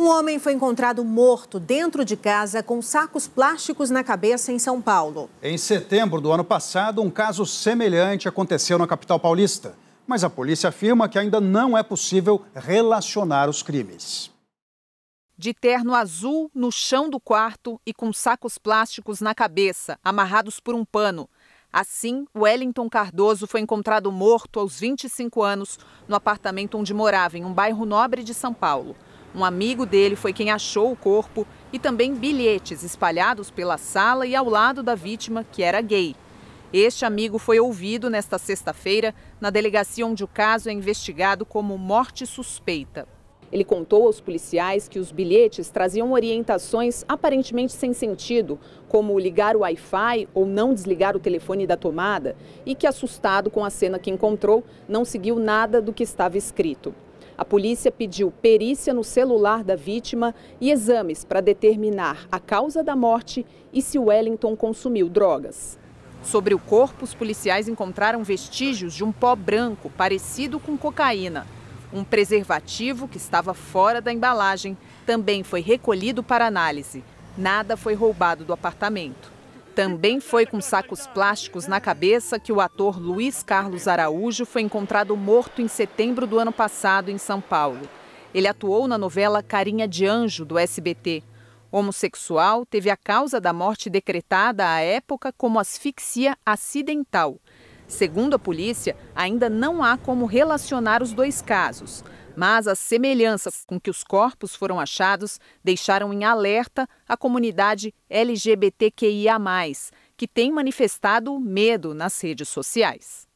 Um homem foi encontrado morto dentro de casa com sacos plásticos na cabeça em São Paulo. Em setembro do ano passado, um caso semelhante aconteceu na capital paulista. Mas a polícia afirma que ainda não é possível relacionar os crimes. De terno azul no chão do quarto e com sacos plásticos na cabeça, amarrados por um pano. Assim, Wellington Cardoso foi encontrado morto aos 25 anos no apartamento onde morava, em um bairro nobre de São Paulo. Um amigo dele foi quem achou o corpo e também bilhetes espalhados pela sala e ao lado da vítima, que era gay. Este amigo foi ouvido nesta sexta-feira na delegacia onde o caso é investigado como morte suspeita. Ele contou aos policiais que os bilhetes traziam orientações aparentemente sem sentido, como ligar o Wi-Fi ou não desligar o telefone da tomada, e que, assustado com a cena que encontrou, não seguiu nada do que estava escrito. A polícia pediu perícia no celular da vítima e exames para determinar a causa da morte e se Wellington consumiu drogas. Sobre o corpo, os policiais encontraram vestígios de um pó branco parecido com cocaína. Um preservativo que estava fora da embalagem também foi recolhido para análise. Nada foi roubado do apartamento. Também foi com sacos plásticos na cabeça que o ator Luiz Carlos Araújo foi encontrado morto em setembro do ano passado em São Paulo. Ele atuou na novela Carinha de Anjo, do SBT. Homossexual, teve a causa da morte decretada à época como asfixia acidental. Segundo a polícia, ainda não há como relacionar os dois casos. Mas as semelhanças com que os corpos foram achados deixaram em alerta a comunidade LGBTQIA, que tem manifestado medo nas redes sociais.